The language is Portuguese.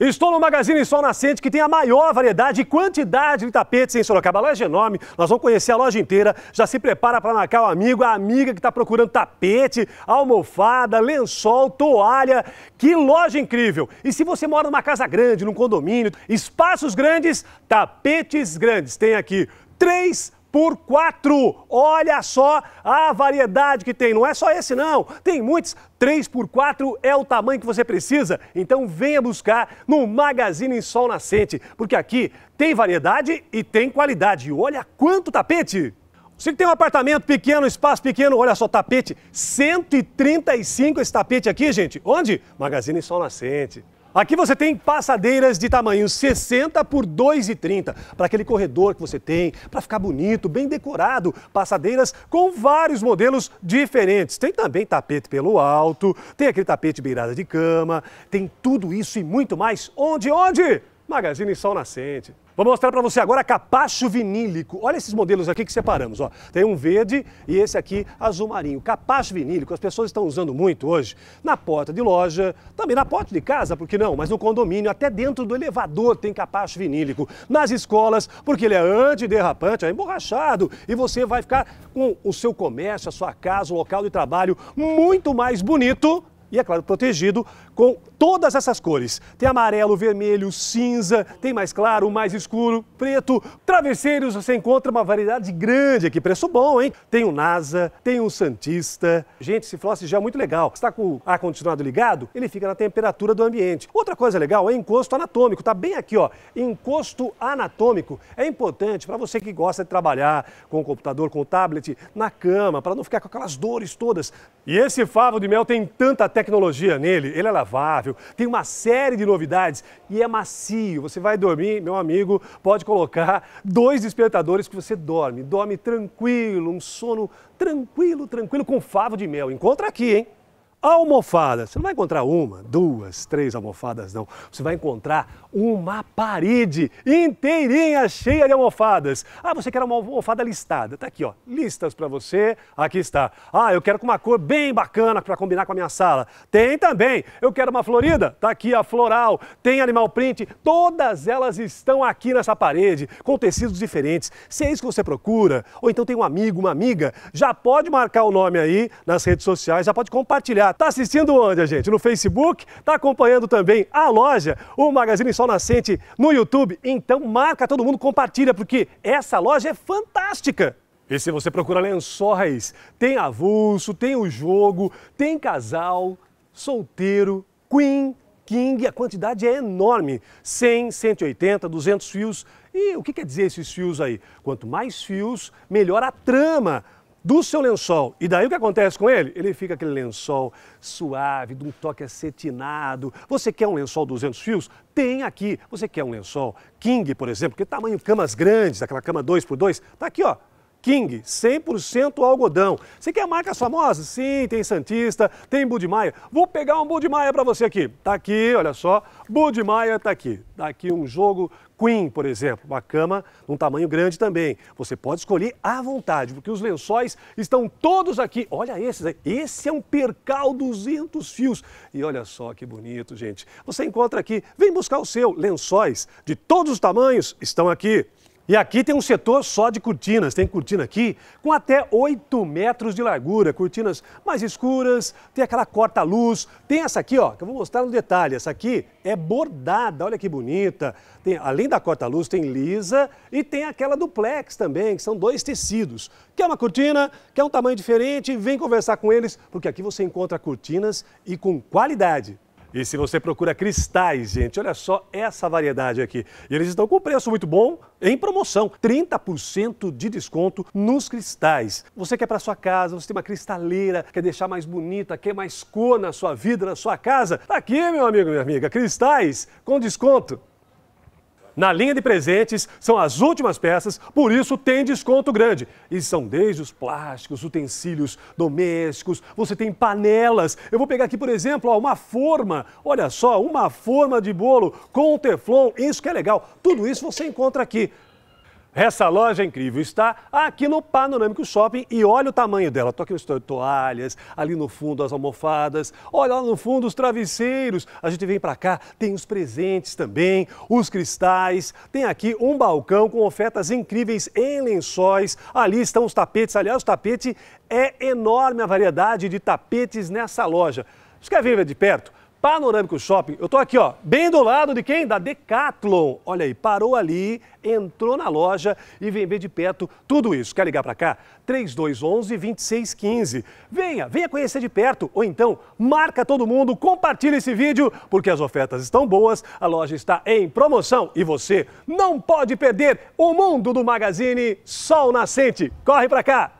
Estou no Magazine Sol Nascente, que tem a maior variedade e quantidade de tapetes em Sorocaba. A loja é enorme, nós vamos conhecer a loja inteira. Já se prepara para marcar o amigo, a amiga que está procurando tapete, almofada, lençol, toalha. Que loja incrível! E se você mora numa casa grande, num condomínio, espaços grandes, tapetes grandes. Tem aqui três por 4. Olha só a variedade que tem. Não é só esse, não. Tem muitos. 3 por 4 é o tamanho que você precisa. Então venha buscar no Magazine Sol Nascente, porque aqui tem variedade e tem qualidade. Olha quanto tapete! Você que tem um apartamento pequeno, espaço pequeno, olha só, tapete. 135 esse tapete aqui, gente. Onde? Magazine Sol Nascente. Aqui você tem passadeiras de tamanho 60 por 2,30, para aquele corredor que você tem, para ficar bonito, bem decorado. Passadeiras com vários modelos diferentes. Tem também tapete pelo alto, tem aquele tapete beirada de cama, tem tudo isso e muito mais. Onde? Onde? Magazine Sol Nascente. Vou mostrar para você agora capacho vinílico. Olha esses modelos aqui que separamos. Ó. Tem um verde e esse aqui azul marinho. Capacho vinílico, as pessoas estão usando muito hoje na porta de loja, também na porta de casa, por que não? Mas no condomínio, até dentro do elevador tem capacho vinílico. Nas escolas, porque ele é antiderrapante, é emborrachado e você vai ficar com o seu comércio, a sua casa, o local de trabalho muito mais bonito e, é claro, protegido com todas essas cores. Tem amarelo, vermelho, cinza, tem mais claro, mais escuro, preto. Travesseiros você encontra uma variedade grande aqui, preço bom, hein? Tem o NASA, tem o Santista. Gente, esse floss já é muito legal. Está com o ar-condicionado ligado, ele fica na temperatura do ambiente. Outra coisa legal é encosto anatômico, tá bem aqui, ó. Encosto anatômico é importante para você que gosta de trabalhar com o computador, com o tablet, na cama, para não ficar com aquelas dores todas. E esse favo de mel tem tanta tecnologia nele, ele é lavável, confortável, tem uma série de novidades e é macio. Você vai dormir, meu amigo, pode colocar dois despertadores que você dorme. Dorme tranquilo, um sono tranquilo, tranquilo, com favo de mel. Encontra aqui, hein? almofadas. Você não vai encontrar uma, duas, três almofadas, não. Você vai encontrar uma parede inteirinha cheia de almofadas. Ah, você quer uma almofada listada? Tá aqui, ó. Listas para você. Aqui está. Ah, eu quero com uma cor bem bacana para combinar com a minha sala. Tem também. Eu quero uma florida? Tá aqui a floral. Tem animal print? Todas elas estão aqui nessa parede, com tecidos diferentes. Se é isso que você procura, ou então tem um amigo, uma amiga, já pode marcar o nome aí nas redes sociais, já pode compartilhar Tá, assistindo onde a gente? No Facebook? Tá acompanhando também a loja, o Magazine Sol Nascente no YouTube? Então marca todo mundo, compartilha, porque essa loja é fantástica. E se você procura lençóis, tem avulso, tem o jogo, tem casal, solteiro, queen, king, a quantidade é enorme. 100, 180, 200 fios. E o que quer dizer esses fios aí? Quanto mais fios, melhor a trama do seu lençol. E daí o que acontece com ele? Ele fica aquele lençol suave, de um toque acetinado. Você quer um lençol 200 fios? Tem aqui. Você quer um lençol king, por exemplo, que é tamanho camas grandes, aquela cama 2 por 2 Tá aqui, ó, King, 100% algodão. Você quer marcas famosas? Sim, tem Santista, tem Budmaia. Vou pegar um Budmaia para você aqui. Tá aqui, olha só. Budmaia tá aqui. Tá aqui um jogo Queen, por exemplo, uma cama um tamanho grande também. Você pode escolher à vontade, porque os lençóis estão todos aqui. Olha esses aí. Esse é um percal 200 fios. E olha só que bonito, gente. Você encontra aqui, vem buscar o seu. Lençóis de todos os tamanhos estão aqui. E aqui tem um setor só de cortinas. Tem cortina aqui com até 8 metros de largura, cortinas mais escuras, tem aquela corta-luz. Tem essa aqui, ó, que eu vou mostrar no detalhe. Essa aqui é bordada, olha que bonita. Tem, além da corta-luz, tem lisa e tem aquela duplex também, que são dois tecidos. Quer uma cortina, quer um tamanho diferente, vem conversar com eles, porque aqui você encontra cortinas e com qualidade. E se você procura cristais, gente, olha só essa variedade aqui. E eles estão com preço muito bom em promoção, 30% de desconto nos cristais. Você quer para sua casa, você tem uma cristaleira, quer deixar mais bonita, quer mais cor na sua vida, na sua casa? Tá aqui, meu amigo, minha amiga, cristais com desconto. Na linha de presentes são as últimas peças, por isso tem desconto grande. E são desde os plásticos, utensílios domésticos, você tem panelas. Eu vou pegar aqui, por exemplo, ó, uma forma. Olha só, uma forma de bolo com teflon, isso que é legal. Tudo isso você encontra aqui. Essa loja é incrível está aqui no Panorâmico Shopping e olha o tamanho dela. Estou aqui estou toalhas, ali no fundo as almofadas, olha lá no fundo os travesseiros. A gente vem para cá, tem os presentes também, os cristais, tem aqui um balcão com ofertas incríveis em lençóis. Ali estão os tapetes, aliás, o tapete é enorme a variedade de tapetes nessa loja. Você quer ver de perto? Panorâmico Shopping. Eu tô aqui, ó, bem do lado de quem? Da Decathlon. Olha aí, parou ali, entrou na loja e vem ver de perto tudo isso. Quer ligar para cá? 3211 2615. Venha, venha conhecer de perto ou então marca todo mundo, compartilha esse vídeo porque as ofertas estão boas, a loja está em promoção e você não pode perder o mundo do magazine Sol Nascente. Corre para cá.